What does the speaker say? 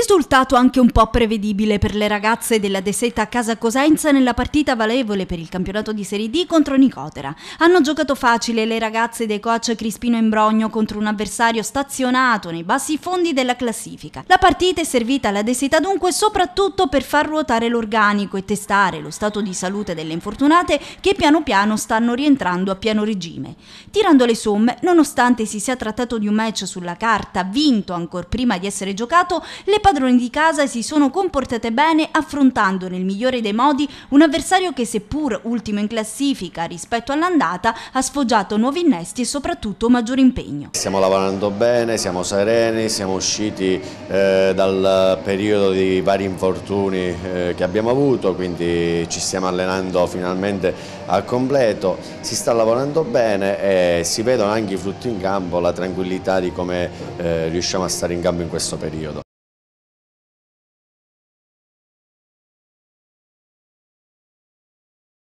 Risultato anche un po' prevedibile per le ragazze della Deseta Casa Cosenza nella partita valevole per il campionato di Serie D contro Nicotera. Hanno giocato facile le ragazze dei coach Crispino Imbrogno contro un avversario stazionato nei bassi fondi della classifica. La partita è servita alla Deseta dunque soprattutto per far ruotare l'organico e testare lo stato di salute delle infortunate che piano piano stanno rientrando a pieno regime. Tirando le somme, nonostante si sia trattato di un match sulla carta vinto ancora prima di essere giocato, le partite padroni di casa si sono comportate bene affrontando nel migliore dei modi un avversario che seppur ultimo in classifica rispetto all'andata ha sfoggiato nuovi innesti e soprattutto maggior impegno. Stiamo lavorando bene, siamo sereni, siamo usciti eh, dal periodo di vari infortuni eh, che abbiamo avuto, quindi ci stiamo allenando finalmente al completo, si sta lavorando bene e si vedono anche i frutti in campo, la tranquillità di come eh, riusciamo a stare in campo in questo periodo.